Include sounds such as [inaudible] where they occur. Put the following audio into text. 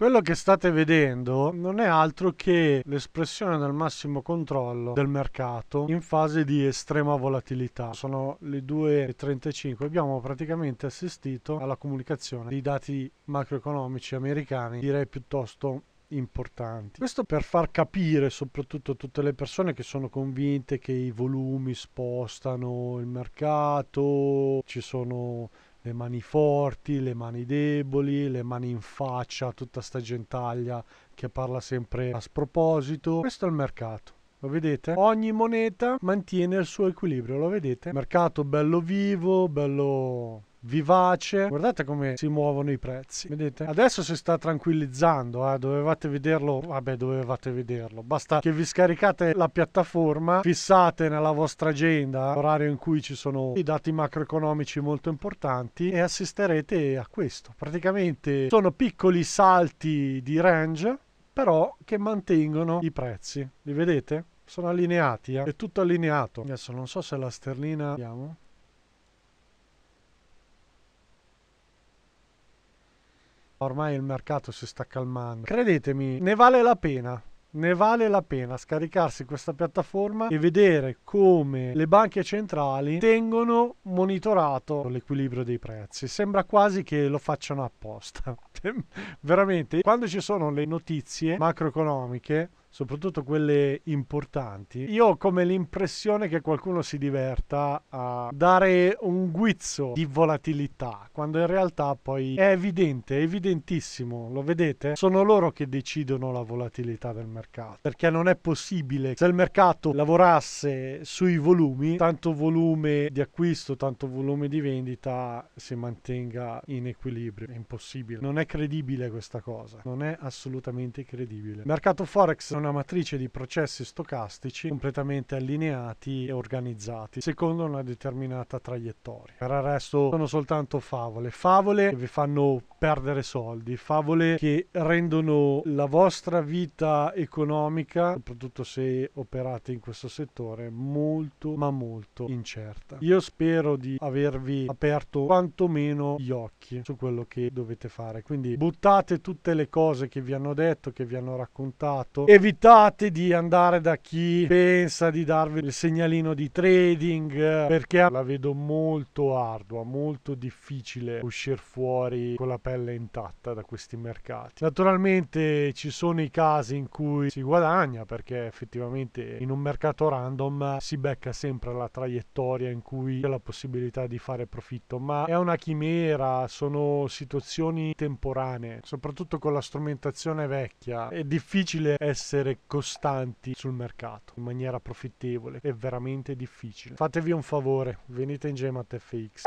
Quello che state vedendo non è altro che l'espressione del massimo controllo del mercato in fase di estrema volatilità. Sono le 2.35, abbiamo praticamente assistito alla comunicazione dei dati macroeconomici americani, direi piuttosto importanti. Questo per far capire soprattutto a tutte le persone che sono convinte che i volumi spostano il mercato, ci sono le mani forti, le mani deboli, le mani in faccia, tutta sta gentaglia che parla sempre a sproposito. Questo è il mercato. Lo vedete? Ogni moneta mantiene il suo equilibrio, lo vedete? Mercato bello vivo, bello vivace. Guardate come si muovono i prezzi, vedete? Adesso si sta tranquillizzando, eh? dovevate vederlo, vabbè dovevate vederlo, basta che vi scaricate la piattaforma, fissate nella vostra agenda l'orario in cui ci sono i dati macroeconomici molto importanti e assisterete a questo. Praticamente sono piccoli salti di range, però che mantengono i prezzi, li vedete? Sono allineati, eh? è tutto allineato. Adesso non so se la sterlina... Vediamo. Ormai il mercato si sta calmando. Credetemi, ne vale la pena. Ne vale la pena scaricarsi questa piattaforma e vedere come le banche centrali tengono monitorato l'equilibrio dei prezzi. Sembra quasi che lo facciano apposta. [laughs] Veramente, quando ci sono le notizie macroeconomiche, soprattutto quelle importanti, io ho come l'impressione che qualcuno si diverta a dare un guizzo di volatilità, quando in realtà poi è evidente, è evidentissimo, lo vedete? Sono loro che decidono la volatilità del mercato, perché non è possibile se il mercato lavorasse sui volumi, tanto volume di acquisto, tanto volume di vendita si mantenga in equilibrio, è impossibile, non è credibile questa cosa, non è assolutamente credibile. Il mercato forex non una matrice di processi stocastici completamente allineati e organizzati secondo una determinata traiettoria. Per il resto sono soltanto favole, favole che vi fanno perdere soldi, favole che rendono la vostra vita economica, soprattutto se operate in questo settore, molto ma molto incerta. Io spero di avervi aperto quantomeno gli occhi su quello che dovete fare, quindi buttate tutte le cose che vi hanno detto, che vi hanno raccontato e vi evitate di andare da chi pensa di darvi il segnalino di trading perché la vedo molto ardua, molto difficile uscire fuori con la pelle intatta da questi mercati. Naturalmente ci sono i casi in cui si guadagna perché effettivamente in un mercato random si becca sempre la traiettoria in cui c'è la possibilità di fare profitto, ma è una chimera, sono situazioni temporanee, soprattutto con la strumentazione vecchia. È difficile essere essere costanti sul mercato in maniera profittevole è veramente difficile. Fatevi un favore, venite in GMAT FX.